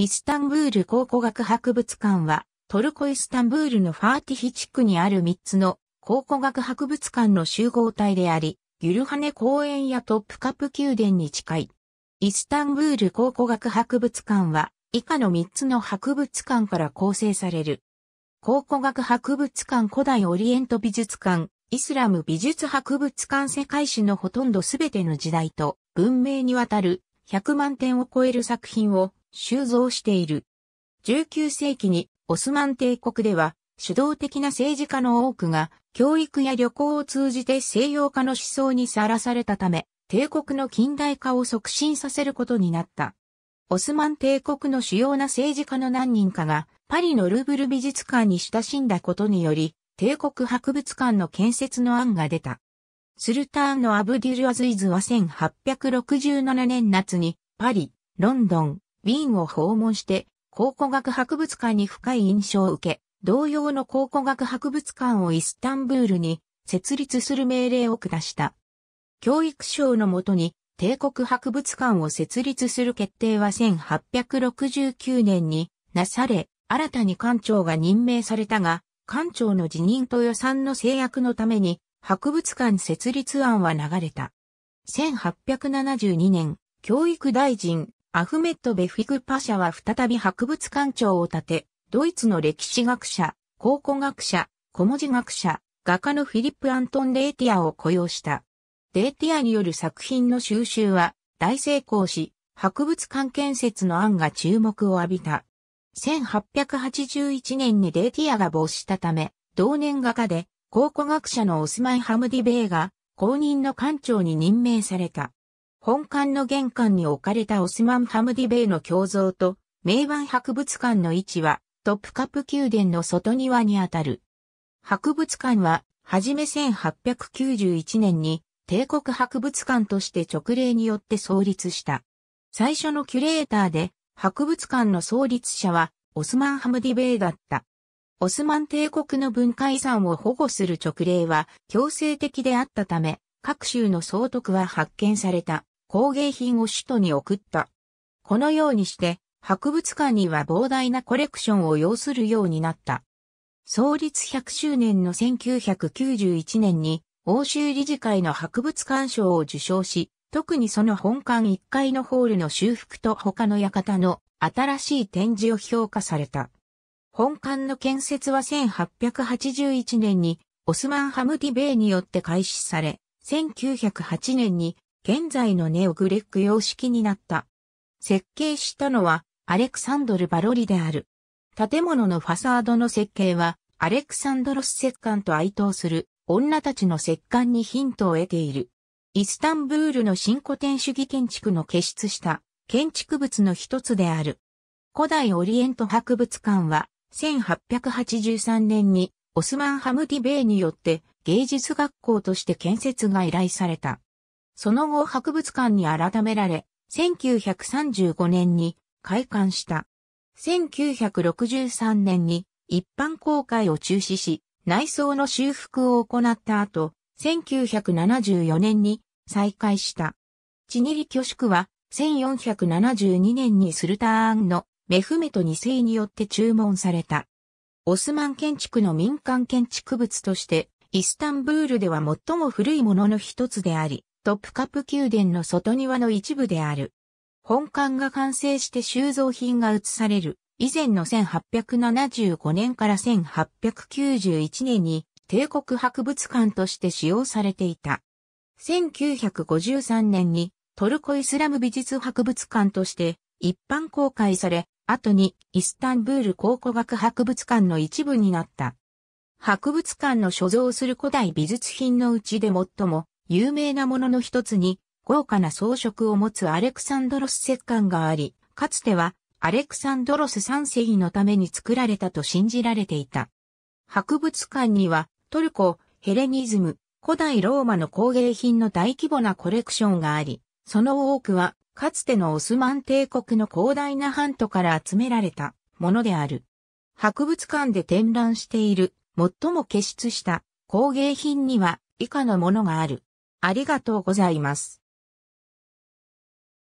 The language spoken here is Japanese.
イスタンブール考古学博物館は、トルコイスタンブールのファーティヒ地区にある3つの考古学博物館の集合体であり、ギュルハネ公園やトップカプ宮殿に近い。イスタンブール考古学博物館は、以下の3つの博物館から構成される。考古学博物館古代オリエント美術館、イスラム美術博物館世界史のほとんどすべての時代と文明にわたる100万点を超える作品を収蔵している。19世紀にオスマン帝国では主導的な政治家の多くが教育や旅行を通じて西洋化の思想にさらされたため、帝国の近代化を促進させることになった。オスマン帝国の主要な政治家の何人かがパリのルーブル美術館に親しんだことにより、帝国博物館の建設の案が出た。スルターンのアブディルアズイズは1867年夏にパリ、ロンドン、ウィーンを訪問して、考古学博物館に深い印象を受け、同様の考古学博物館をイスタンブールに設立する命令を下した。教育省のもとに帝国博物館を設立する決定は1869年になされ、新たに館長が任命されたが、館長の辞任と予算の制約のために、博物館設立案は流れた。1872年、教育大臣、アフメット・ベフィク・パシャは再び博物館長を立て、ドイツの歴史学者、考古学者、小文字学者、画家のフィリップ・アントン・レーティアを雇用した。レーティアによる作品の収集は大成功し、博物館建設の案が注目を浴びた。1881年にレーティアが没したため、同年画家で考古学者のオスマン・ハムディ・ベイが公認の館長に任命された。本館の玄関に置かれたオスマン・ハムディベイの胸像と、名盤博物館の位置は、トップカップ宮殿の外庭にあたる。博物館は、はじめ1891年に、帝国博物館として直令によって創立した。最初のキュレーターで、博物館の創立者は、オスマン・ハムディベイだった。オスマン帝国の文化遺産を保護する直令は強制的であったため、各州の総督は発見された工芸品を首都に送った。このようにして、博物館には膨大なコレクションを要するようになった。創立100周年の1991年に、欧州理事会の博物館賞を受賞し、特にその本館1階のホールの修復と他の館の新しい展示を評価された。本館の建設は1881年にオスマンハムディベイによって開始され、1908年に現在のネオグレック様式になった。設計したのはアレクサンドル・バロリである。建物のファサードの設計はアレクサンドロス石棺と哀悼する女たちの石棺にヒントを得ている。イスタンブールの新古典主義建築の結出した建築物の一つである。古代オリエント博物館は1883年にオスマン・ハムディ・ベイによって芸術学校として建設が依頼された。その後博物館に改められ、1935年に開館した。1963年に一般公開を中止し、内装の修復を行った後、1974年に再開した。チニリ巨宿は1472年にスルターンのメフメト2世によって注文された。オスマン建築の民間建築物として、イスタンブールでは最も古いものの一つであり、トップカップ宮殿の外庭の一部である。本館が完成して収蔵品が移される。以前の1875年から1891年に帝国博物館として使用されていた。1953年にトルコイスラム美術博物館として一般公開され、後にイスタンブール考古学博物館の一部になった。博物館の所蔵する古代美術品のうちで最も有名なものの一つに、豪華な装飾を持つアレクサンドロス石棺があり、かつてはアレクサンドロス三世のために作られたと信じられていた。博物館にはトルコ、ヘレニズム、古代ローマの工芸品の大規模なコレクションがあり、その多くはかつてのオスマン帝国の広大なントから集められたものである。博物館で展覧している最も傑出した工芸品には以下のものがある。ありがとうございます。